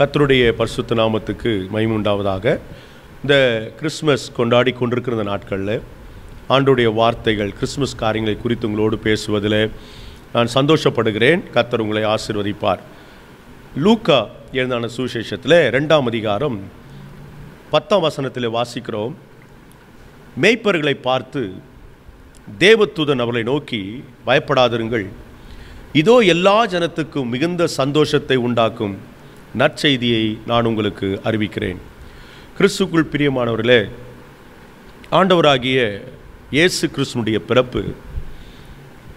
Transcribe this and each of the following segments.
கத்தருடைய பரிசுத்த நாமத்துக்கு மைமுண்டாவதாக இந்த கிறிஸ்மஸ் கொண்டாடி கொண்டிருக்கிற இந்த நாட்களில் ஆண்டுடைய வார்த்தைகள் கிறிஸ்மஸ் காரியங்களை குறித்து உங்களோடு பேசுவதில் நான் சந்தோஷப்படுகிறேன் கத்தர் உங்களை ஆசிர்வதிப்பார் லூக்கா எழுந்தான சுவிசேஷத்தில் ரெண்டாம் அதிகாரம் பத்தாம் வசனத்தில் வாசிக்கிறோம் மேய்ப்பர்களை பார்த்து தேவத்துதன் அவளை நோக்கி பயப்படாதிருங்கள் இதோ எல்லா ஜனத்துக்கும் மிகுந்த சந்தோஷத்தை உண்டாக்கும் நற்செய்தியை நான் உங்களுக்கு அறிவிக்கிறேன் கிறிஸ்துக்குள் பிரியமானவர்களே ஆண்டவராகிய இயேசு கிறிஸ்துனுடைய பிறப்பு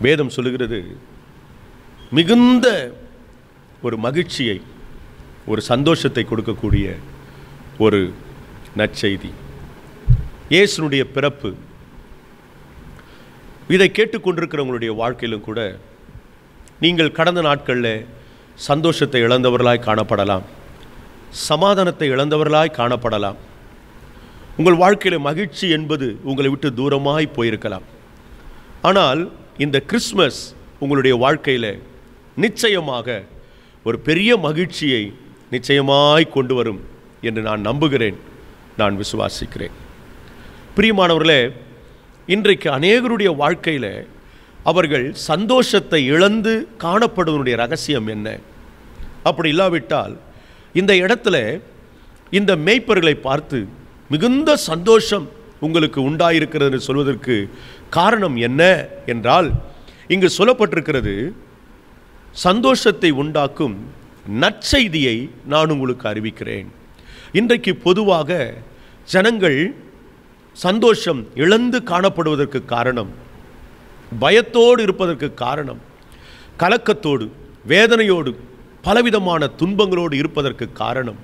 வேதம் சொல்லுகிறது மிகுந்த ஒரு மகிழ்ச்சியை ஒரு சந்தோஷத்தை கொடுக்கக்கூடிய ஒரு நற்செய்தி இயேசுனுடைய பிறப்பு இதை கேட்டுக்கொண்டிருக்கிறவங்களுடைய வாழ்க்கையிலும் கூட நீங்கள் கடந்த நாட்களில் சந்தோஷத்தை இழந்தவர்களாய் காணப்படலாம் சமாதானத்தை இழந்தவர்களாய் காணப்படலாம் உங்கள் வாழ்க்கையில் மகிழ்ச்சி என்பது உங்களை விட்டு தூரமாய் போயிருக்கலாம் ஆனால் இந்த கிறிஸ்மஸ் உங்களுடைய வாழ்க்கையில் நிச்சயமாக ஒரு பெரிய மகிழ்ச்சியை நிச்சயமாய் கொண்டு வரும் என்று நான் நம்புகிறேன் நான் விசுவாசிக்கிறேன் பிரியமானவர்களே இன்றைக்கு அநேகருடைய வாழ்க்கையில் அவர்கள் சந்தோஷத்தை இழந்து காணப்படுவனுடைய ரகசியம் என்ன அப்படி இல்லாவிட்டால் இந்த இடத்துல இந்த மேய்ப்பர்களை பார்த்து மிகுந்த சந்தோஷம் உங்களுக்கு உண்டாயிருக்கிறது என்று சொல்வதற்கு காரணம் என்ன என்றால் இங்கு சொல்லப்பட்டிருக்கிறது சந்தோஷத்தை உண்டாக்கும் நற்செய்தியை நான் உங்களுக்கு அறிவிக்கிறேன் இன்றைக்கு பொதுவாக ஜனங்கள் சந்தோஷம் இழந்து காணப்படுவதற்கு காரணம் பயத்தோடு இருப்பதற்கு காரணம் கலக்கத்தோடு வேதனையோடு பலவிதமான துன்பங்களோடு இருப்பதற்கு காரணம்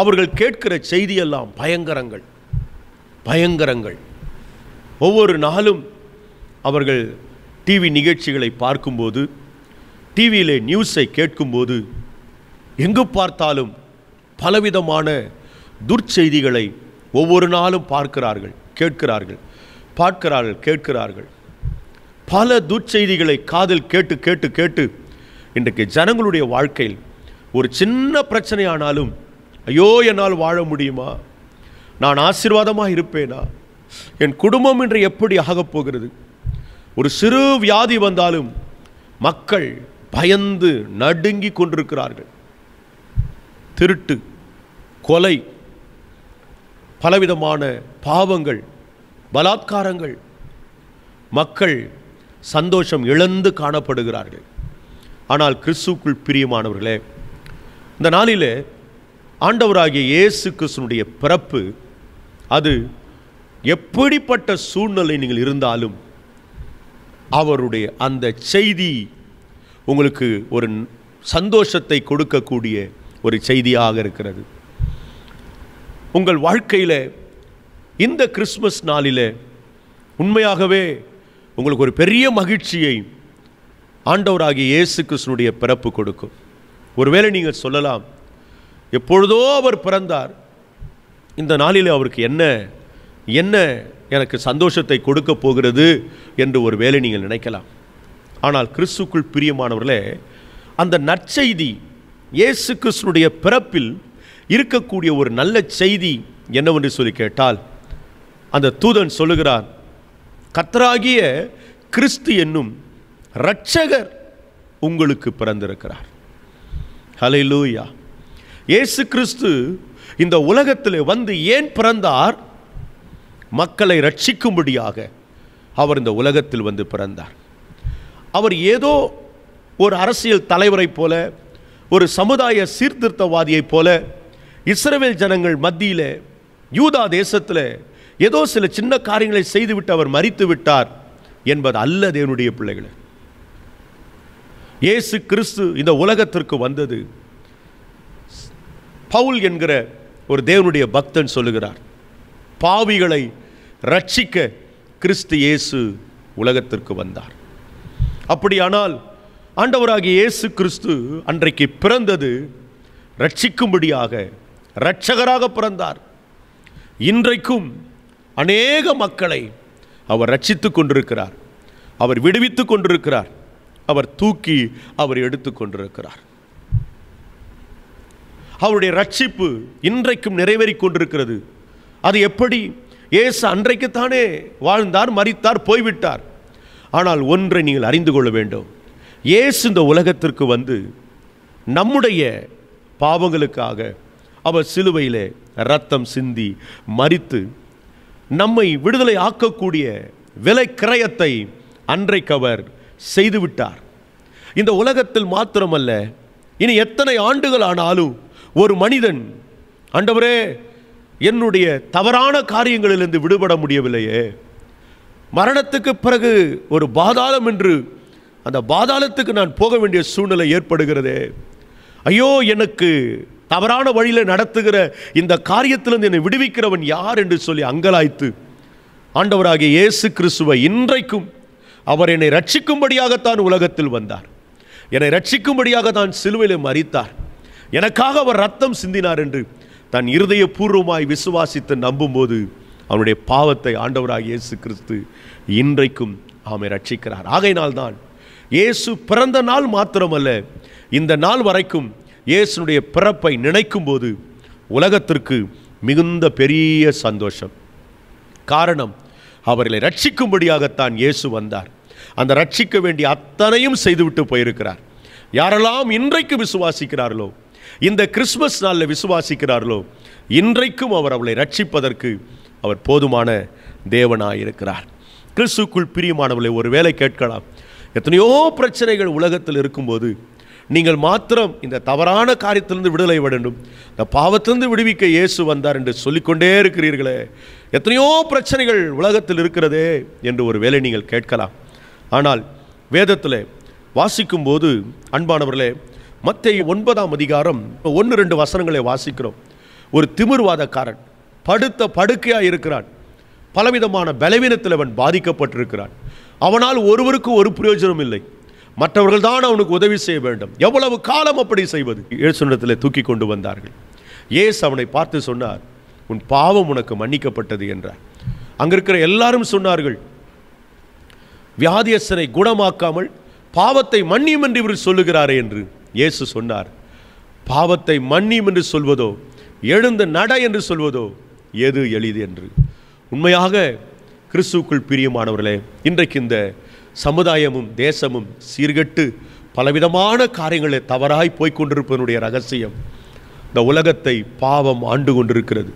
அவர்கள் கேட்கிற செய்தியெல்லாம் பயங்கரங்கள் பயங்கரங்கள் ஒவ்வொரு நாளும் அவர்கள் டிவி நிகழ்ச்சிகளை பார்க்கும்போது டிவியிலே நியூஸை கேட்கும்போது எங்கு பார்த்தாலும் பலவிதமான துர்ச்செய்திகளை ஒவ்வொரு நாளும் பார்க்கிறார்கள் கேட்கிறார்கள் பார்க்கிறார்கள் கேட்கிறார்கள் பல துச்செய்திகளை காதில் கேட்டு கேட்டு கேட்டு இன்றைக்கு ஜனங்களுடைய வாழ்க்கையில் ஒரு சின்ன பிரச்சனையானாலும் ஐயோ என்னால் வாழ முடியுமா நான் ஆசீர்வாதமாக இருப்பேனா என் குடும்பம் இன்று எப்படி ஆகப் போகிறது ஒரு சிறு வியாதி வந்தாலும் மக்கள் பயந்து நடுங்கி கொண்டிருக்கிறார்கள் திருட்டு கொலை பலவிதமான பாவங்கள் பலாத்காரங்கள் மக்கள் சந்தோஷம் இழந்து காணப்படுகிறார்கள் ஆனால் கிறிஸ்துக்குள் பிரியமானவர்களே இந்த நாளில் ஆண்டவராகிய இயேசு கிறிஸ்துனுடைய பிறப்பு அது எப்படிப்பட்ட சூழ்நிலை நீங்கள் இருந்தாலும் அவருடைய அந்த செய்தி உங்களுக்கு ஒரு சந்தோஷத்தை கொடுக்கக்கூடிய ஒரு செய்தியாக இருக்கிறது உங்கள் வாழ்க்கையில் இந்த கிறிஸ்மஸ் நாளில் உண்மையாகவே உங்களுக்கு ஒரு பெரிய மகிழ்ச்சியை ஆண்டவராகிய இயேசு கிருஷ்ணனுடைய பிறப்பு கொடுக்கும் ஒருவேளை நீங்கள் சொல்லலாம் எப்பொழுதோ அவர் பிறந்தார் இந்த நாளில் அவருக்கு என்ன என்ன எனக்கு சந்தோஷத்தை கொடுக்க போகிறது என்று ஒரு வேலை நீங்கள் நினைக்கலாம் ஆனால் கிறிஸ்துக்குள் பிரியமானவர்களே அந்த நற்செய்தி இயேசு கிருஷ்ணனுடைய பிறப்பில் இருக்கக்கூடிய ஒரு நல்ல செய்தி என்னவென்று சொல்லி கேட்டால் அந்த தூதன் சொல்லுகிறான் கத்தராகிய கிறிஸ்து என்னும் இரட்சகர் உங்களுக்கு பிறந்திருக்கிறார் ஹலை லூயா இயேசு கிறிஸ்து இந்த உலகத்தில் வந்து ஏன் பிறந்தார் மக்களை ரட்சிக்கும்படியாக அவர் இந்த உலகத்தில் வந்து பிறந்தார் அவர் ஏதோ ஒரு அரசியல் தலைவரை போல ஒரு சமுதாய சீர்திருத்தவாதியைப் போல இஸ்ரேல் ஜனங்கள் மத்தியில் யூதா தேசத்தில் ஏதோ சில சின்ன காரியங்களை செய்துவிட்டு அவர் மறித்து விட்டார் என்பது அல்ல தேவனுடைய பிள்ளைகளை இயேசு கிறிஸ்து இந்த உலகத்திற்கு வந்தது பவுல் என்கிற ஒரு தேவனுடைய பக்தன் சொல்லுகிறார் பாவிகளை ரட்சிக்க கிறிஸ்து இயேசு உலகத்திற்கு வந்தார் அப்படியானால் ஆண்டவராகிய இயேசு கிறிஸ்து அன்றைக்கு பிறந்தது ரட்சிக்கும்படியாக இரட்சகராக பிறந்தார் இன்றைக்கும் அநேக மக்களை அவர் ரட்சித்து கொண்டிருக்கிறார் அவர் விடுவித்து கொண்டிருக்கிறார் அவர் தூக்கி அவர் எடுத்து கொண்டிருக்கிறார் அவருடைய ரட்சிப்பு இன்றைக்கும் நிறைவேறி கொண்டிருக்கிறது அது எப்படி ஏசு அன்றைக்குத்தானே வாழ்ந்தார் மறித்தார் போய்விட்டார் ஆனால் ஒன்றை நீங்கள் அறிந்து கொள்ள வேண்டும் ஏசு இந்த உலகத்திற்கு வந்து நம்முடைய பாவங்களுக்காக அவர் சிலுவையில் ரத்தம் சிந்தி மறித்து நம்மை விடுதலை ஆக்கக்கூடிய விலை கிரயத்தை அன்றைக்கு அவர் செய்துவிட்டார் இந்த உலகத்தில் மாத்திரமல்ல இனி எத்தனை ஆண்டுகள் ஆனாலும் ஒரு மனிதன் அண்டவரே என்னுடைய தவறான காரியங்களிலிருந்து விடுபட முடியவில்லையே மரணத்துக்கு பிறகு ஒரு பாதாளம் என்று அந்த பாதாளத்துக்கு நான் போக வேண்டிய சூழ்நிலை ஏற்படுகிறதே ஐயோ எனக்கு தவறான வழியில் நடத்துகிற இந்த காரியத்திலிருந்து என்னை விடுவிக்கிறவன் யார் என்று சொல்லி அங்கலாய்த்து ஆண்டவராகிய இயேசு கிறிஸ்துவை இன்றைக்கும் அவர் என்னை ரட்சிக்கும்படியாகத்தான் உலகத்தில் வந்தார் என்னை ரட்சிக்கும்படியாக தான் சிலுவையில் மறித்தார் எனக்காக அவர் ரத்தம் சிந்தினார் என்று தன் இருதய பூர்வமாய் விசுவாசித்து நம்பும்போது அவனுடைய பாவத்தை ஆண்டவராக இயேசு கிறிஸ்து இன்றைக்கும் அவனை ரட்சிக்கிறார் ஆகையினால்தான் தான் இயேசு பிறந்த நாள் மாத்திரமல்ல இந்த நாள் வரைக்கும் இயேசுனுடைய பிறப்பை நினைக்கும் போது உலகத்திற்கு மிகுந்த பெரிய சந்தோஷம் காரணம் அவர்களை ரட்சிக்கும்படியாகத்தான் இயேசு வந்தார் அந்த ரட்சிக்க வேண்டிய அத்தனையும் செய்துவிட்டு போயிருக்கிறார் யாரெல்லாம் இன்றைக்கு விசுவாசிக்கிறார்களோ இந்த கிறிஸ்மஸ் நாளில் விசுவாசிக்கிறார்களோ இன்றைக்கும் அவர் அவளை ரட்சிப்பதற்கு அவர் போதுமான தேவனாக இருக்கிறார் கிறிஸ்துக்குள் பிரியமானவளை ஒரு வேலை கேட்கலாம் எத்தனையோ பிரச்சனைகள் உலகத்தில் இருக்கும்போது நீங்கள் மாத்திரம் இந்த தவறான காரியத்திலிருந்து விடுதலை வேண்டும் இந்த பாவத்திலிருந்து விடுவிக்க இயேசு வந்தார் என்று சொல்லிக்கொண்டே இருக்கிறீர்களே எத்தனையோ பிரச்சனைகள் உலகத்தில் இருக்கிறதே என்று ஒரு வேலை நீங்கள் கேட்கலாம் ஆனால் வேதத்தில் வாசிக்கும்போது அன்பானவர்களே மத்திய ஒன்பதாம் அதிகாரம் ஒன்று ரெண்டு வசனங்களை வாசிக்கிறோம் ஒரு திமிர்வாதக்காரன் படுத்த படுக்கையாக இருக்கிறான் பலவிதமான பலவீனத்தில் அவன் பாதிக்கப்பட்டிருக்கிறான் அவனால் ஒருவருக்கும் ஒரு பிரயோஜனம் இல்லை மற்றவர்கள் தான் அவனுக்கு உதவி செய்ய வேண்டும் எவ்வளவு காலம் அப்படி செய்வது இயேசுனிடத்தில் தூக்கி கொண்டு வந்தார்கள் ஏசு அவனை பார்த்து சொன்னார் உன் பாவம் உனக்கு மன்னிக்கப்பட்டது என்றார் அங்கிருக்கிற இருக்கிற எல்லாரும் சொன்னார்கள் வியாதியஸ்தனை குணமாக்காமல் பாவத்தை மன்னியும் என்று இவர் சொல்லுகிறாரே என்று இயேசு சொன்னார் பாவத்தை மன்னியும் என்று சொல்வதோ எழுந்து நட என்று சொல்வதோ எது எளிது என்று உண்மையாக கிறிஸ்துக்குள் பிரியமானவர்களே இன்றைக்கு இந்த சமுதாயமும் தேசமும் சீர்கெட்டு பலவிதமான காரியங்களை தவறாய் போய்கொண்டிருப்பதனுடைய ரகசியம் இந்த உலகத்தை பாவம் ஆண்டு கொண்டிருக்கிறது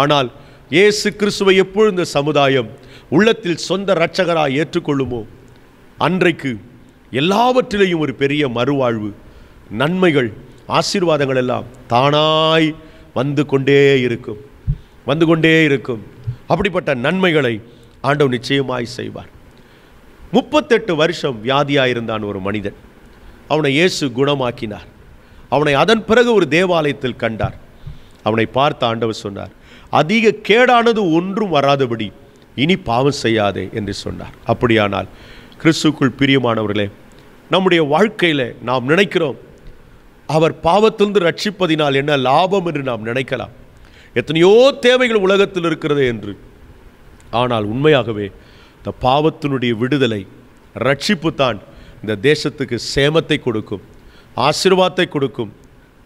ஆனால் இயேசு கிறிஸ்துவை எப்பொழுது இந்த சமுதாயம் உள்ளத்தில் சொந்த இரட்சகராக ஏற்றுக்கொள்ளுமோ அன்றைக்கு எல்லாவற்றிலேயும் ஒரு பெரிய மறுவாழ்வு நன்மைகள் ஆசீர்வாதங்கள் எல்லாம் தானாய் வந்து கொண்டே இருக்கும் வந்து கொண்டே இருக்கும் அப்படிப்பட்ட நன்மைகளை ஆண்டவர் நிச்சயமாய் செய்வார் முப்பத்தெட்டு வருஷம் வியாதியாக இருந்தான் ஒரு மனிதன் அவனை இயேசு குணமாக்கினார் அவனை அதன் பிறகு ஒரு தேவாலயத்தில் கண்டார் அவனை பார்த்து ஆண்டவர் சொன்னார் அதிக கேடானது ஒன்றும் வராதபடி இனி பாவம் செய்யாதே என்று சொன்னார் அப்படியானால் கிறிஸ்துக்குள் பிரியமானவர்களே நம்முடைய வாழ்க்கையில் நாம் நினைக்கிறோம் அவர் பாவத்திலிருந்து ரட்சிப்பதினால் என்ன லாபம் என்று நாம் நினைக்கலாம் எத்தனையோ தேவைகள் உலகத்தில் இருக்கிறது என்று ஆனால் உண்மையாகவே இந்த பாவத்தினுடைய விடுதலை ரட்சிப்பு தான் இந்த தேசத்துக்கு சேமத்தை கொடுக்கும் ஆசிர்வாதத்தை கொடுக்கும்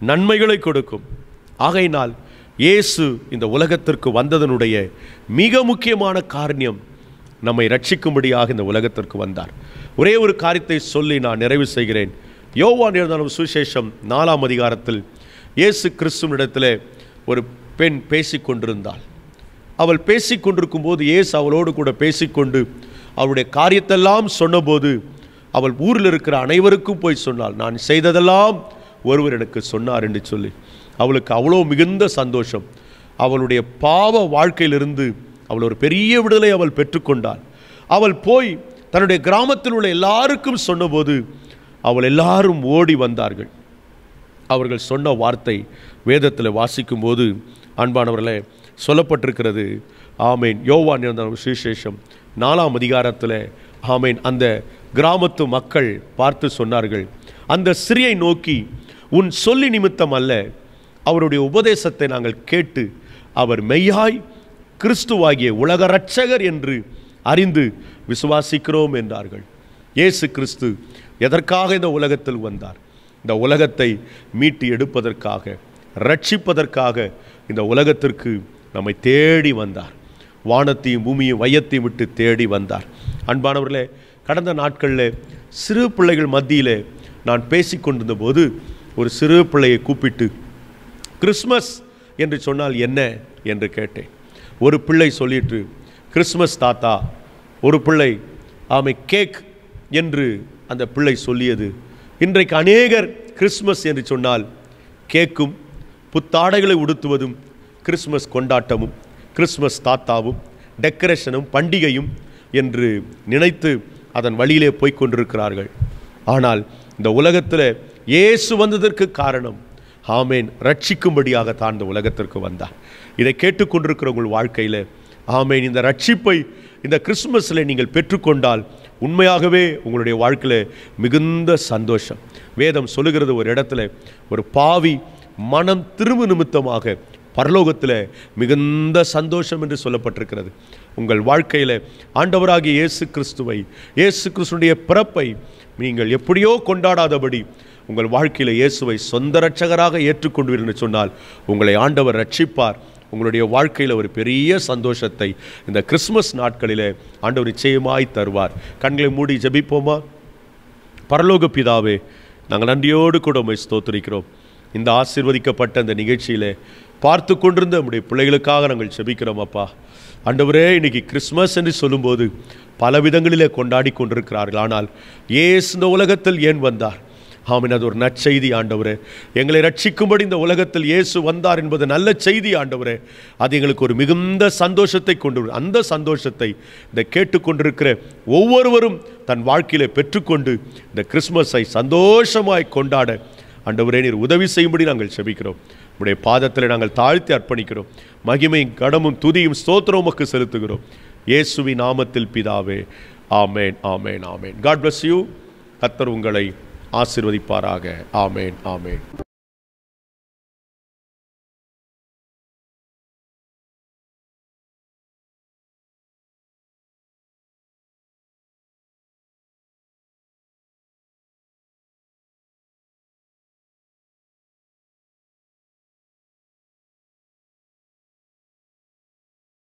நன்மைகளை கொடுக்கும் ஆகையினால் இயேசு இந்த உலகத்திற்கு வந்ததனுடைய மிக முக்கியமான காரணியம் நம்மை ரட்சிக்கும்படியாக இந்த உலகத்திற்கு வந்தார் ஒரே ஒரு காரியத்தை சொல்லி நான் நிறைவு செய்கிறேன் யோவான் எழுதாலும் சுவிசேஷம் நாலாம் அதிகாரத்தில் இயேசு கிறிஸ்துவனிடத்தில் ஒரு பெண் பேசி கொண்டிருந்தாள் அவள் பேசிக்கொண்டிருக்கும் போது ஏசு அவளோடு கூட பேசிக்கொண்டு அவளுடைய காரியத்தெல்லாம் சொன்னபோது அவள் ஊரில் இருக்கிற அனைவருக்கும் போய் சொன்னாள் நான் செய்ததெல்லாம் ஒருவர் எனக்கு சொன்னார் என்று சொல்லி அவளுக்கு அவ்வளோ மிகுந்த சந்தோஷம் அவளுடைய பாவ வாழ்க்கையிலிருந்து அவள் ஒரு பெரிய விடுதலை அவள் பெற்றுக்கொண்டாள் அவள் போய் தன்னுடைய கிராமத்தில் உள்ள எல்லாருக்கும் சொன்னபோது அவள் எல்லாரும் ஓடி வந்தார்கள் அவர்கள் சொன்ன வார்த்தை வேதத்தில் வாசிக்கும்போது அன்பானவர்களே சொல்லப்பட்டிருக்கிறது ஆமேன் யோவான் இருந்தாலும் சுவிசேஷம் நாலாம் அதிகாரத்தில் ஆமேன் அந்த கிராமத்து மக்கள் பார்த்து சொன்னார்கள் அந்த சிறியை நோக்கி உன் சொல்லி நிமித்தம் அல்ல அவருடைய உபதேசத்தை நாங்கள் கேட்டு அவர் மெய்யாய் கிறிஸ்துவாகிய உலக ரட்சகர் என்று அறிந்து விசுவாசிக்கிறோம் என்றார்கள் இயேசு கிறிஸ்து எதற்காக இந்த உலகத்தில் வந்தார் இந்த உலகத்தை மீட்டு எடுப்பதற்காக ரட்சிப்பதற்காக இந்த உலகத்திற்கு நம்மை தேடி வந்தார் வானத்தையும் பூமியும் வையத்தையும் விட்டு தேடி வந்தார் அன்பானவர்களே கடந்த நாட்களில் சிறு பிள்ளைகள் மத்தியில் நான் பேசி போது ஒரு சிறு பிள்ளையை கூப்பிட்டு கிறிஸ்மஸ் என்று சொன்னால் என்ன என்று கேட்டேன் ஒரு பிள்ளை சொல்லிட்டு கிறிஸ்மஸ் தாத்தா ஒரு பிள்ளை ஆமை கேக் என்று அந்த பிள்ளை சொல்லியது இன்றைக்கு அநேகர் கிறிஸ்மஸ் என்று சொன்னால் கேக்கும் புத்தாடைகளை உடுத்துவதும் கிறிஸ்மஸ் கொண்டாட்டமும் கிறிஸ்மஸ் தாத்தாவும் டெக்கரேஷனும் பண்டிகையும் என்று நினைத்து அதன் வழியிலே போய்கொண்டிருக்கிறார்கள் ஆனால் இந்த உலகத்தில் இயேசு வந்ததற்கு காரணம் ஆமேன் ரட்சிக்கும்படியாக தான் இந்த உலகத்திற்கு வந்தார் இதை கேட்டுக்கொண்டிருக்கிற உங்கள் வாழ்க்கையில் ஆமேன் இந்த ரட்சிப்பை இந்த கிறிஸ்மஸில் நீங்கள் பெற்றுக்கொண்டால் உண்மையாகவே உங்களுடைய வாழ்க்கையில் மிகுந்த சந்தோஷம் வேதம் சொல்லுகிறது ஒரு இடத்துல ஒரு பாவி மனம் திரும்ப நிமித்தமாக பரலோகத்தில் மிகுந்த சந்தோஷம் என்று சொல்லப்பட்டிருக்கிறது உங்கள் வாழ்க்கையில் ஆண்டவராகிய இயேசு கிறிஸ்துவை இயேசு கிறிஸ்துடைய பிறப்பை நீங்கள் எப்படியோ கொண்டாடாதபடி உங்கள் வாழ்க்கையில் இயேசுவை சொந்த ரட்சகராக ஏற்றுக்கொண்டு என்று சொன்னால் உங்களை ஆண்டவர் ரட்சிப்பார் உங்களுடைய வாழ்க்கையில் ஒரு பெரிய சந்தோஷத்தை இந்த கிறிஸ்மஸ் நாட்களில் ஆண்டவர் நிச்சயமாய் தருவார் கண்களை மூடி ஜபிப்போமா பரலோக பிதாவே நாங்கள் நன்றியோடு கூட உண்மை ஸ்தோத்திரிக்கிறோம் இந்த ஆசிர்வதிக்கப்பட்ட இந்த நிகழ்ச்சியில் பார்த்து கொண்டிருந்த நம்முடைய பிள்ளைகளுக்காக நாங்கள் செபிக்கிறோம் அப்பா ஆண்டவரே இன்னைக்கு கிறிஸ்மஸ் என்று சொல்லும்போது பல விதங்களிலே கொண்டாடி கொண்டிருக்கிறார்கள் ஆனால் ஏசு இந்த உலகத்தில் ஏன் வந்தார் ஆமீன் அது ஒரு நற்செய்தி ஆண்டவரே எங்களை ரட்சிக்கும்படி இந்த உலகத்தில் இயேசு வந்தார் என்பது நல்ல செய்தி ஆண்டவரே அது எங்களுக்கு ஒரு மிகுந்த சந்தோஷத்தை கொண்டு அந்த சந்தோஷத்தை இந்த கேட்டுக்கொண்டிருக்கிற ஒவ்வொருவரும் தன் வாழ்க்கையில் பெற்றுக்கொண்டு இந்த கிறிஸ்மஸை சந்தோஷமாய் கொண்டாட அண்டவரே நீர் உதவி செய்யும்படி நாங்கள் செபிக்கிறோம் உடைய பாதத்தில் நாங்கள் தாழ்த்தி அர்ப்பணிக்கிறோம் மகிமையும் கடமும் துதியும் ஸ்தோத்திரமுக்கு செலுத்துகிறோம் இயேசுவி நாமத்தில் பிதாவே ஆமேன் ஆமேன் ஆமேன் காட் பிளஸ் யூ கத்தர் உங்களை ஆசிர்வதிப்பாராக ஆமேன் ஆமேன்